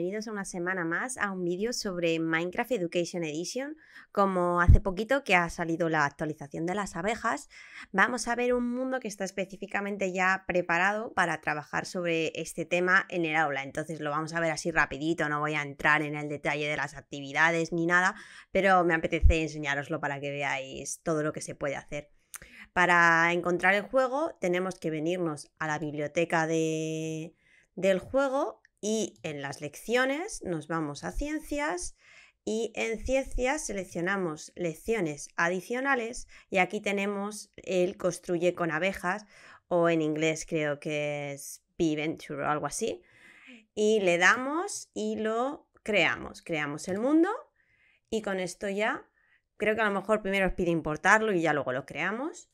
bienvenidos a una semana más a un vídeo sobre Minecraft Education Edition. Como hace poquito que ha salido la actualización de las abejas, vamos a ver un mundo que está específicamente ya preparado para trabajar sobre este tema en el aula. Entonces lo vamos a ver así rapidito, no voy a entrar en el detalle de las actividades ni nada, pero me apetece enseñároslo para que veáis todo lo que se puede hacer. Para encontrar el juego tenemos que venirnos a la biblioteca del juego y en las lecciones nos vamos a ciencias y en ciencias seleccionamos lecciones adicionales y aquí tenemos el construye con abejas o en inglés creo que es Be Venture o algo así. Y le damos y lo creamos. Creamos el mundo y con esto ya creo que a lo mejor primero os pide importarlo y ya luego lo creamos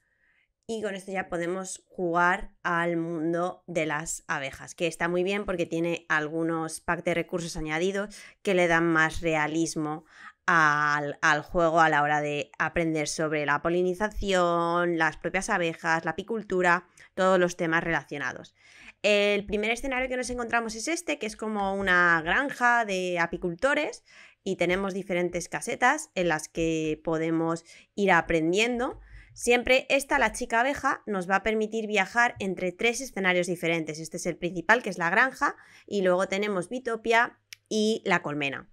y con esto ya podemos jugar al mundo de las abejas, que está muy bien porque tiene algunos packs de recursos añadidos que le dan más realismo al, al, juego a la hora de aprender sobre la polinización, las propias abejas, la apicultura, todos los temas relacionados. El primer escenario que nos encontramos es este, que es como una granja de apicultores y tenemos diferentes casetas en las que podemos ir aprendiendo Siempre esta, la chica abeja, nos va a permitir viajar entre tres escenarios diferentes. Este es el principal, que es la granja, y luego tenemos Bitopia y la colmena.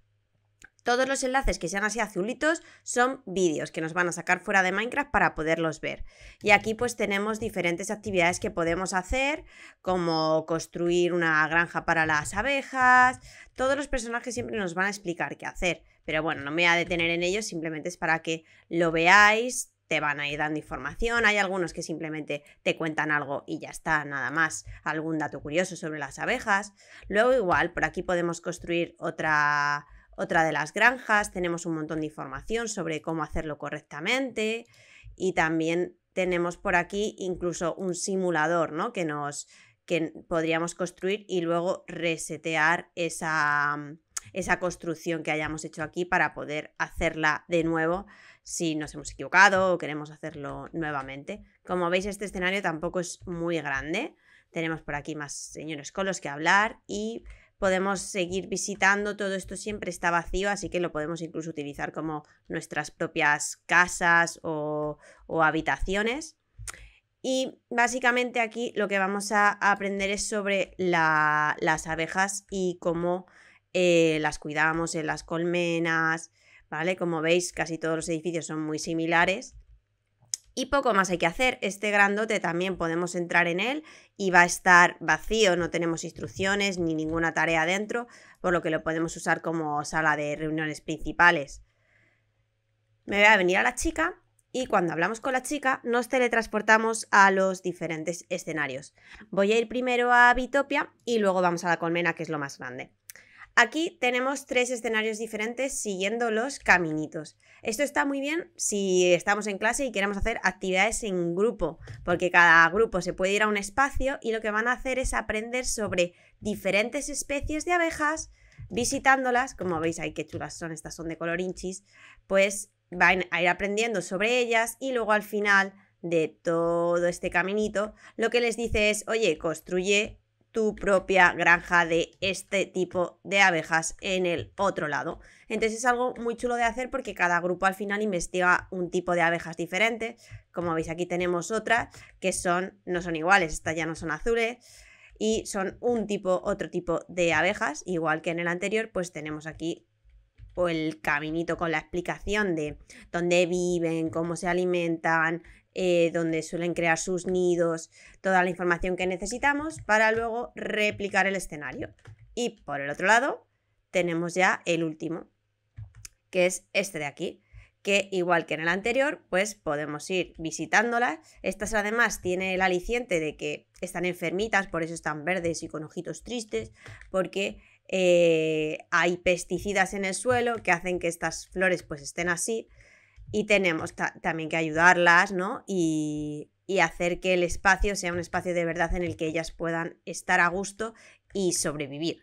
Todos los enlaces que sean así azulitos son vídeos que nos van a sacar fuera de Minecraft para poderlos ver. Y aquí pues tenemos diferentes actividades que podemos hacer, como construir una granja para las abejas. Todos los personajes siempre nos van a explicar qué hacer. Pero bueno, no me voy a detener en ellos. simplemente es para que lo veáis, te van a ir dando información, hay algunos que simplemente te cuentan algo y ya está, nada más, algún dato curioso sobre las abejas. Luego igual, por aquí podemos construir otra, otra de las granjas, tenemos un montón de información sobre cómo hacerlo correctamente y también tenemos por aquí incluso un simulador, ¿no? Que nos que podríamos construir y luego resetear esa, esa construcción que hayamos hecho aquí para poder hacerla de nuevo si nos hemos equivocado o queremos hacerlo nuevamente. Como veis, este escenario tampoco es muy grande. Tenemos por aquí más señores con los que hablar y podemos seguir visitando. Todo esto siempre está vacío, así que lo podemos incluso utilizar como nuestras propias casas o, habitaciones. Y básicamente aquí lo que vamos a aprender es sobre las abejas y cómo eh, las cuidamos en las colmenas, ¿vale? Como veis, casi todos los edificios son muy similares. Y poco más hay que hacer. Este grandote también podemos entrar en él y va a estar vacío, no tenemos instrucciones ni ninguna tarea dentro, por lo que lo podemos usar como sala de reuniones principales. Me voy a venir a la chica y cuando hablamos con la chica nos teletransportamos a los diferentes escenarios. Voy a ir primero a Bitopia y luego vamos a la colmena que es lo más grande. Aquí tenemos tres escenarios diferentes siguiendo los caminitos. Esto está muy bien si estamos en clase y queremos hacer actividades en grupo, porque cada grupo se puede ir a un espacio y lo que van a hacer es aprender sobre diferentes especies de abejas, visitándolas, como veis ahí qué chulas son, estas son de color inchis. pues van a ir aprendiendo sobre ellas y luego al final de todo este caminito, lo que les dice es, oye, construye tu propia granja de este tipo de abejas en el otro lado. Entonces es algo muy chulo de hacer porque cada grupo al final investiga un tipo de abejas diferente. Como veis aquí tenemos otras que son, no son iguales, estas ya no son azules y son un tipo, otro tipo de abejas, igual que en el anterior, pues tenemos aquí pues, el caminito con la explicación de dónde viven, cómo se alimentan, eh, donde suelen crear sus nidos, toda la información que necesitamos para luego replicar el escenario. Y por el otro lado, tenemos ya el último, que es este de aquí que igual que en el anterior, pues podemos ir visitándolas. Estas además tiene el aliciente de que están enfermitas, por eso están verdes y con ojitos tristes, porque eh, hay pesticidas en el suelo que hacen que estas flores pues estén así y tenemos también que ayudarlas, ¿no? Y, hacer que el espacio sea un espacio de verdad en el que ellas puedan estar a gusto y sobrevivir,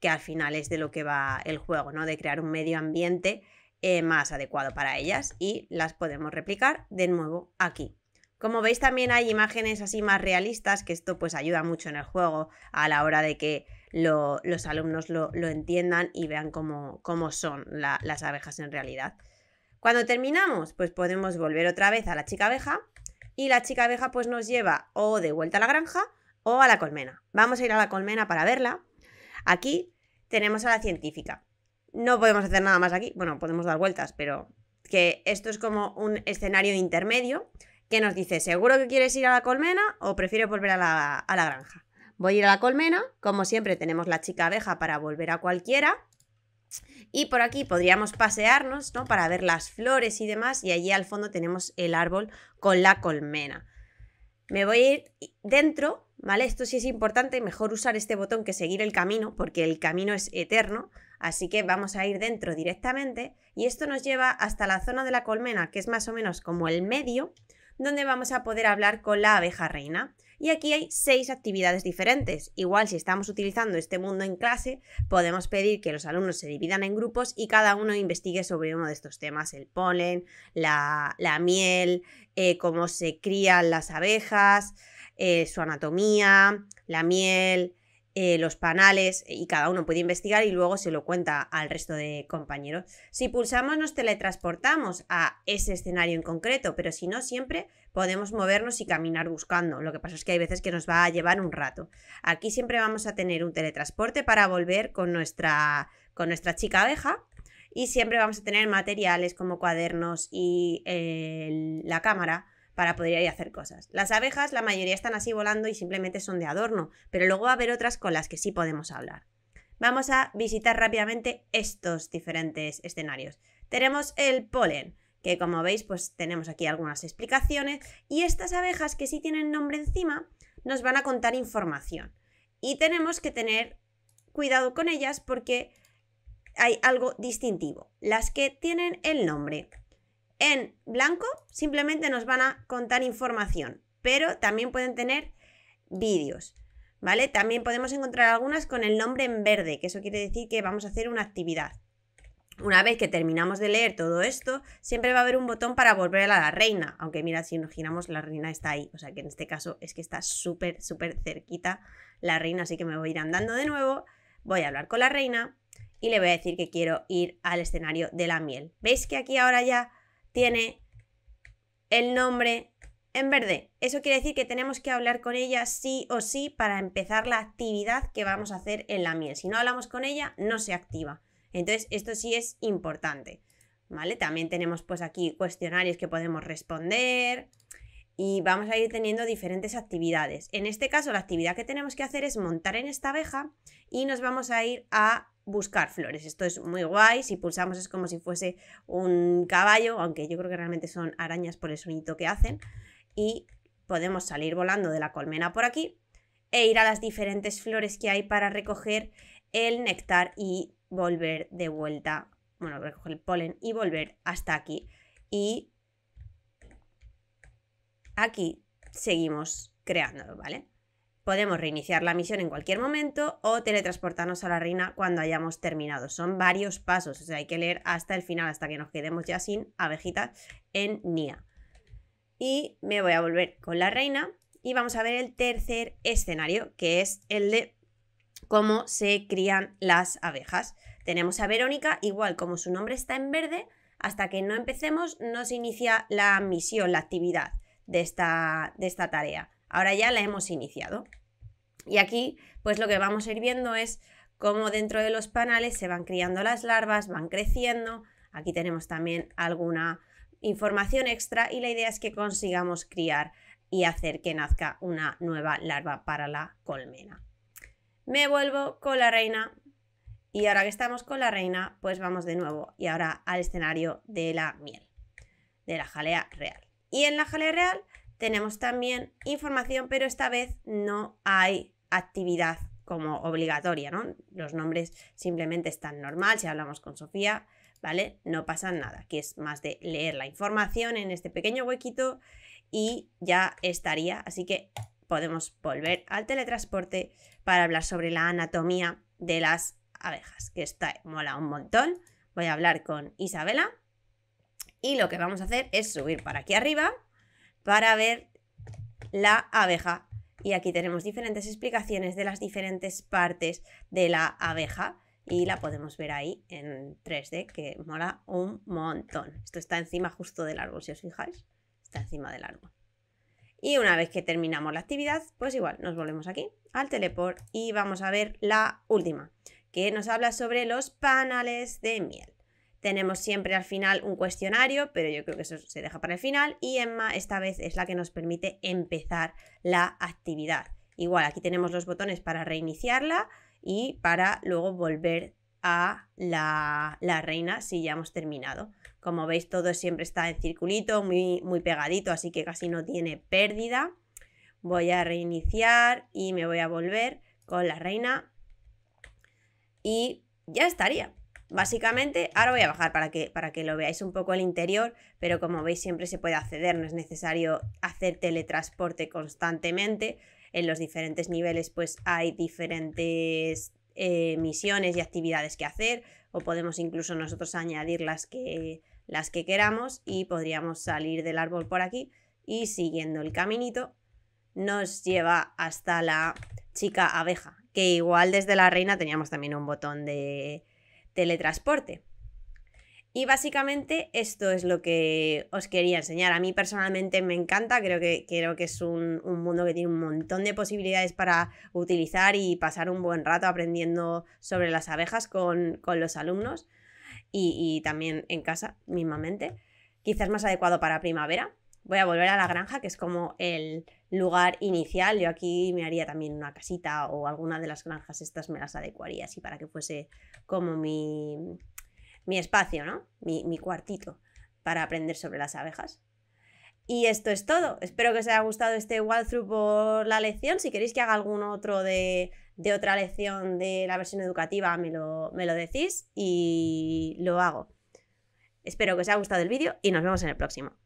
que al final es de lo que va el juego, ¿no? De crear un medio ambiente eh, más adecuado para ellas y las podemos replicar de nuevo aquí. Como veis también hay imágenes así más realistas, que esto pues ayuda mucho en el juego a la hora de que los alumnos lo, entiendan y vean cómo, son las abejas en realidad. Cuando terminamos, pues podemos volver otra vez a la chica abeja y la chica abeja pues nos lleva o de vuelta a la granja o a la colmena. Vamos a ir a la colmena para verla. Aquí tenemos a la científica. No podemos hacer nada más aquí. Bueno, podemos dar vueltas, pero que esto es como un escenario intermedio que nos dice, ¿seguro que quieres ir a la colmena o prefiero volver a la, a la granja? Voy a ir a la colmena, como siempre tenemos la chica abeja para volver a cualquiera, y por aquí podríamos pasearnos, ¿no? Para ver las flores y demás. Y allí al fondo tenemos el árbol con la colmena. Me voy a ir dentro, ¿vale? Esto sí es importante, mejor usar este botón que seguir el camino, porque el camino es eterno. Así que vamos a ir dentro directamente. Y esto nos lleva hasta la zona de la colmena, que es más o menos como el medio, donde vamos a poder hablar con la abeja reina. Y aquí hay seis actividades diferentes. Igual si estamos utilizando este mundo en clase, podemos pedir que los alumnos se dividan en grupos y cada uno investigue sobre uno de estos temas, el polen, la, miel, eh, cómo se crían las abejas, eh, su anatomía, la miel, eh, los panales eh, y cada uno puede investigar y luego se lo cuenta al resto de compañeros. Si pulsamos nos teletransportamos a ese escenario en concreto, pero si no siempre podemos movernos y caminar buscando. Lo que pasa es que hay veces que nos va a llevar un rato. Aquí siempre vamos a tener un teletransporte para volver con nuestra, con nuestra chica abeja y siempre vamos a tener materiales como cuadernos y la cámara para poder ir a hacer cosas. Las abejas, la mayoría están así volando y simplemente son de adorno, pero luego va a haber otras con las que sí podemos hablar. Vamos a visitar rápidamente estos diferentes escenarios. Tenemos el polen, que como veis pues tenemos aquí algunas explicaciones y estas abejas que sí tienen nombre encima nos van a contar información y tenemos que tener cuidado con ellas porque hay algo distintivo. Las que tienen el nombre en blanco simplemente nos van a contar información, pero también pueden tener vídeos, ¿vale? También podemos encontrar algunas con el nombre en verde, que eso quiere decir que vamos a hacer una actividad. Una vez que terminamos de leer todo esto, siempre va a haber un botón para volver a la reina, aunque mira, si nos giramos, la reina está ahí, o sea que en este caso es que está súper, súper cerquita la reina, así que me voy a ir andando de nuevo, voy a hablar con la reina y le voy a decir que quiero ir al escenario de la miel. ¿Veis que aquí ahora ya tiene el nombre en verde. Eso quiere decir que tenemos que hablar con ella sí o sí para empezar la actividad que vamos a hacer en la miel. Si no hablamos con ella, no se activa. Entonces, esto sí es importante. ¿Vale? También tenemos pues aquí cuestionarios que podemos responder y vamos a ir teniendo diferentes actividades. En este caso, la actividad que tenemos que hacer es montar en esta abeja y nos vamos a ir a buscar flores. Esto es muy guay, si pulsamos es como si fuese un caballo, aunque yo creo que realmente son arañas por el sonido que hacen. Y podemos salir volando de la colmena por aquí e ir a las diferentes flores que hay para recoger el néctar y volver de vuelta, bueno, recoger el polen y volver hasta aquí. Y aquí seguimos creando, ¿vale? Podemos reiniciar la misión en cualquier momento o teletransportarnos a la reina cuando hayamos terminado. Son varios pasos, hay que leer hasta el final, hasta que nos quedemos ya sin abejitas en Nia. Y me voy a volver con la reina y vamos a ver el tercer escenario, que es el de cómo se crían las abejas. Tenemos a Verónica, igual como su nombre está en verde, hasta que no empecemos no se inicia la misión, la actividad de esta, de esta tarea. Ahora ya la hemos iniciado. Y aquí, pues lo que vamos a ir viendo es cómo dentro de los panales se van criando las larvas, van creciendo. Aquí tenemos también alguna información extra y la idea es que consigamos criar y hacer que nazca una nueva larva para la colmena. Me vuelvo con la reina y ahora que estamos con la reina, pues vamos de nuevo y ahora al escenario de la miel, de la jalea real. Y en la jalea real tenemos también información, pero esta vez no hay actividad como obligatoria, ¿no? Los nombres simplemente están normal, si hablamos con Sofía, ¿vale? No pasa nada. que es más de leer la información en este pequeño huequito y ya estaría. Así que podemos volver al teletransporte para hablar sobre la anatomía de las abejas, que está mola un montón. Voy a hablar con Isabela y lo que vamos a hacer es subir para aquí arriba para ver la abeja. Y aquí tenemos diferentes explicaciones de las diferentes partes de la abeja y la podemos ver ahí en 3D, que mola un montón. Esto está encima justo del árbol, si os fijáis, está encima del árbol. Y una vez que terminamos la actividad, pues igual nos volvemos aquí al teleport y vamos a ver la última, que nos habla sobre los panales de miel. Tenemos siempre al final un cuestionario, pero yo creo que eso se deja para el final. Y Emma esta vez es la que nos permite empezar la actividad. Igual, aquí tenemos los botones para reiniciarla y para luego volver a la, reina si ya hemos terminado. Como veis, todo siempre está en circulito, muy, muy pegadito, así que casi no tiene pérdida. Voy a reiniciar y me voy a volver con la reina. Y ya estaría. Básicamente, ahora voy a bajar para que, para que lo veáis un poco el interior, pero como veis siempre se puede acceder, no es necesario hacer teletransporte constantemente. En los diferentes niveles pues hay diferentes eh, misiones y actividades que hacer o podemos incluso nosotros añadir las que, las que queramos y podríamos salir del árbol por aquí y siguiendo el caminito nos lleva hasta la chica abeja, que igual desde la reina teníamos también un botón de, teletransporte. Y básicamente esto es lo que os quería enseñar. A mí personalmente me encanta, creo que, creo que es un, mundo que tiene un montón de posibilidades para utilizar y pasar un buen rato aprendiendo sobre las abejas con, con los alumnos y, y, también en casa mismamente. Quizás más adecuado para primavera voy a volver a la granja, que es como el lugar inicial. Yo aquí me haría también una casita o alguna de las granjas estas me las adecuaría así para que fuese como mi, mi espacio, ¿no? Mi, cuartito para aprender sobre las abejas. Y esto es todo. Espero que os haya gustado este walkthrough por la lección. Si queréis que haga algún otro de, otra lección de la versión educativa, me lo, me lo decís y lo hago. Espero que os haya gustado el vídeo y nos vemos en el próximo.